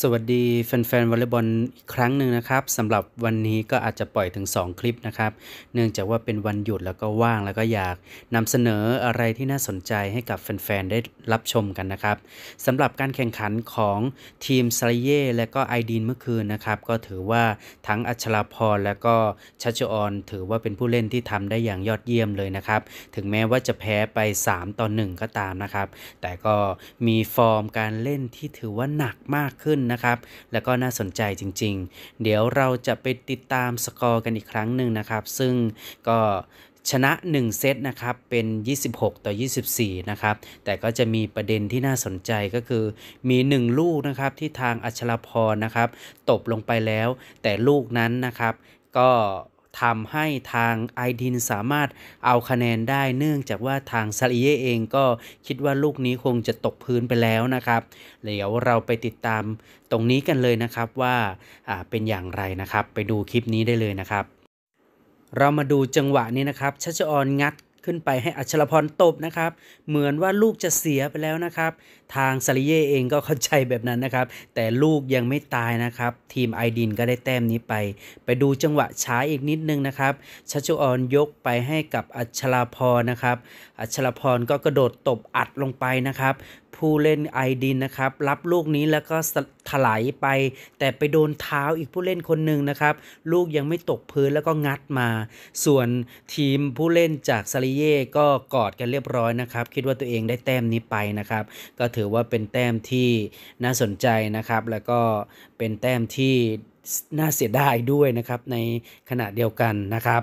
สวัสดีแฟนๆวอลเลย์บอลอีกครั้งหนึ่งนะครับสำหรับวันนี้ก็อาจจะปล่อยถึง 2 คลิปนะครับ เนื่องจากว่าเป็นวันหยุดแล้วก็ว่างแล้วก็อยากนำเสนออะไรที่น่าสนใจให้กับแฟนๆได้รับชมกันนะครับสำหรับการแข่งขันของทีมซาเย่และก็ไอดีนเมื่อคืนนะครับ ก็ถือว่าทั้งอัชราพรและก็ชัชออนถือว่าเป็นผู้เล่นที่ทำได้อย่างยอดเยี่ยมเลยนะครับถึงแม้ว่าจะแพ้ไป 3ต่อ1ก็ตามนะครับ แต่ก็มีฟอร์มการเล่นที่ถือว่าหนักมากขึ้นนนะครับ แล้วก็น่าสนใจจริง ๆ เดี๋ยวเราจะไปติดตามสกอร์กันอีกครั้งหนึ่งนะครับ ซึ่งก็ชนะ 1 เซตนะครับ เป็น 26 ต่อ 24 นะครับ แต่ก็จะมีประเด็นที่น่าสนใจก็คือมี 1 ลูกนะครับที่ทางอัชรพรนะครับตบลงไปแล้ว แต่ลูกนั้นนะครับก็ทำให้ทางไอดินสามารถเอาคะแนนได้เนื่องจากว่าทางซาลิเยเองก็คิดว่าลูกนี้คงจะตกพื้นไปแล้วนะครับ เดี๋ยวเราไปติดตามตรงนี้กันเลยนะครับว่าเป็นอย่างไรนะครับ ไปดูคลิปนี้ได้เลยนะครับ เรามาดูจังหวะนี้นะครับชัชออนงัดขึ้นไปให้อัชรพรตบนะครับ เหมือนว่าลูกจะเสียไปแล้วนะครับ ทางซาลิเย่เองก็เข้าใจแบบนั้นนะครับ แต่ลูกยังไม่ตายนะครับ ทีมไอดินก็ได้แต้มนี้ไป ไปดูจังหวะช้าอีกนิดนึงนะครับ ชัชออนยกไปให้กับอัชรพรนะครับอัชรพรก็กระโดดตบอัดลงไปนะครับผู้เล่นไอดินนะครับ รับลูกนี้แล้วก็ถลายไป แต่ไปโดนเท้าอีกผู้เล่นคนหนึ่งนะครับ ลูกยังไม่ตกพื้นแล้วก็งัดมา ส่วนทีมผู้เล่นจากซาลิเย่ก็กอดกันเรียบร้อยนะครับ คิดว่าตัวเองได้แต้มนี้ไปนะครับ ก็ถือว่าเป็นแต้มที่น่าสนใจนะครับ แล้วก็เป็นแต้มที่น่าเสียดายด้วยนะครับในขณะเดียวกันนะครับ